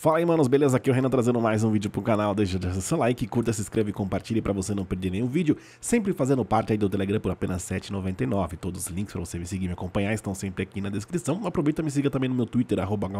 Fala aí, manos, beleza? Aqui é o Renan trazendo mais um vídeo pro canal. Deixa o seu like, curta, se inscreve, compartilhe para você não perder nenhum vídeo. Sempre fazendo parte aí do Telegram por apenas R$7,99. Todos os links para você me seguir e me acompanhar estão sempre aqui na descrição. Aproveita e me siga também no meu Twitter, arroba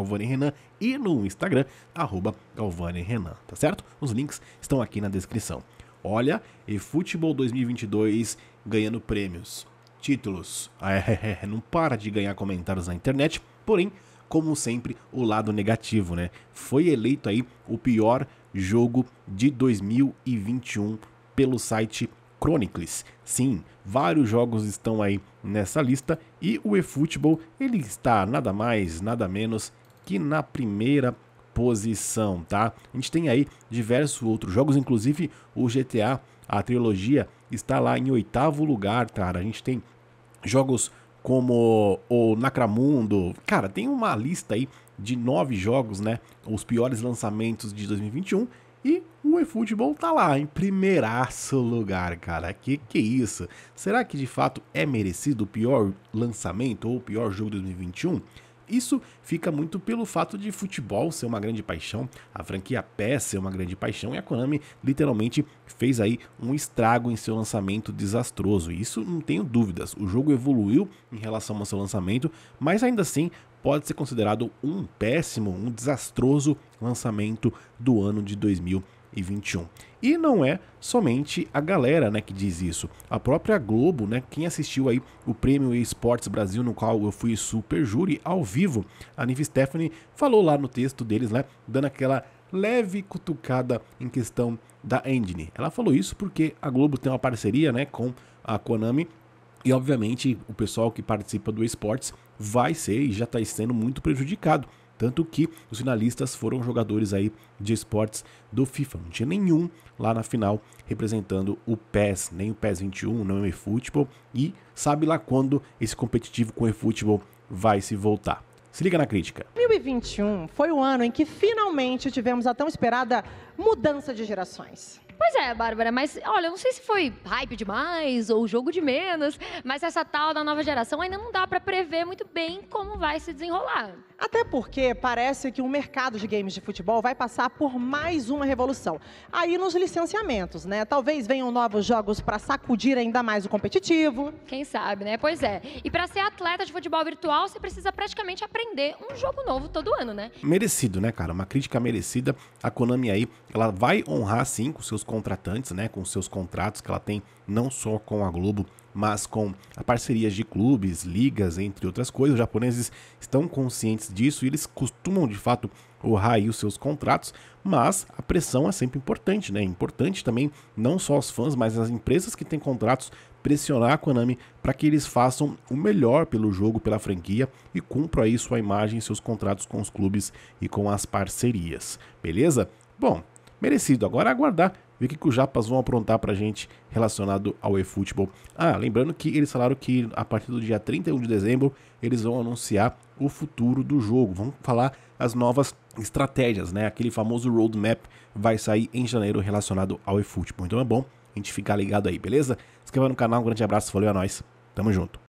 e no Instagram, arroba tá certo? Os links estão aqui na descrição. Olha, e Futebol 2022 ganhando prêmios, títulos. Ah, é, não para de ganhar comentários na internet, porém como sempre, o lado negativo, né? Foi eleito aí o pior jogo de 2021 pelo site Chronicles. Sim, vários jogos estão aí nessa lista e o eFootball ele está nada mais, nada menos que na primeira posição, tá? A gente tem aí diversos outros jogos, inclusive o GTA, a trilogia está lá em oitavo lugar, cara. A gente tem jogos como o Nakramundo. Cara, tem uma lista aí de nove jogos, né? Os piores lançamentos de 2021. E o eFootball tá lá, em primeiraço lugar, cara. Que que isso? Será que de fato é merecido o pior lançamento ou o pior jogo de 2021? Isso fica muito pelo fato de futebol ser uma grande paixão, a franquia PES ser uma grande paixão e a Konami literalmente fez aí um estrago em seu lançamento desastroso. Isso não tenho dúvidas. O jogo evoluiu em relação ao seu lançamento, mas ainda assim pode ser considerado um péssimo, um desastroso lançamento do ano de 2020. 2021. E não é somente a galera, né, que diz isso. A própria Globo, né, quem assistiu aí o Prêmio Esportes Brasil, no qual eu fui super júri ao vivo, a Nive Stephanie falou lá no texto deles, né, dando aquela leve cutucada em questão da engine. Ela falou isso porque a Globo tem uma parceria, né, com a Konami e obviamente o pessoal que participa do esportes vai ser e já está sendo muito prejudicado tanto que os finalistas foram jogadores aí de esportes do FIFA. Não tinha nenhum lá na final representando o PES, nem o PES 21, nem o eFootball. E sabe lá quando esse competitivo com o eFootball vai se voltar. Se liga na crítica. 2021 foi o ano em que finalmente tivemos a tão esperada mudança de gerações. Pois é, Bárbara, mas olha, eu não sei se foi hype demais ou jogo de menos, mas essa tal da nova geração ainda não dá para prever muito bem como vai se desenrolar. Até porque parece que o mercado de games de futebol vai passar por mais uma revolução. Aí nos licenciamentos, né? Talvez venham novos jogos para sacudir ainda mais o competitivo. Quem sabe, né? Pois é. E para ser atleta de futebol virtual, você precisa praticamente aprender um jogo novo todo ano, né? Merecido, né, cara? Uma crítica merecida. A Konami aí ela vai honrar sim com seus contratantes, né, com seus contratos que ela tem não só com a Globo, mas com parcerias de clubes, ligas, entre outras coisas. Os japoneses estão conscientes disso e eles costumam de fato honrar aí os seus contratos, mas a pressão é sempre importante, né? É importante também não só os fãs, mas as empresas que têm contratos pressionar a Konami para que eles façam o melhor pelo jogo, pela franquia e cumpram aí sua imagem, seus contratos com os clubes e com as parcerias. Beleza? Bom, merecido. Agora aguardar ver o que, que os japas vão aprontar pra gente relacionado ao eFootball. Ah, lembrando que eles falaram que a partir do dia 31 de dezembro eles vão anunciar o futuro do jogo, vão falar as novas estratégias, né? Aquele famoso roadmap vai sair em janeiro relacionado ao eFootball. Então é bom a gente ficar ligado aí, beleza? Se inscreva no canal, um grande abraço, valeu, a é nós. tamo junto.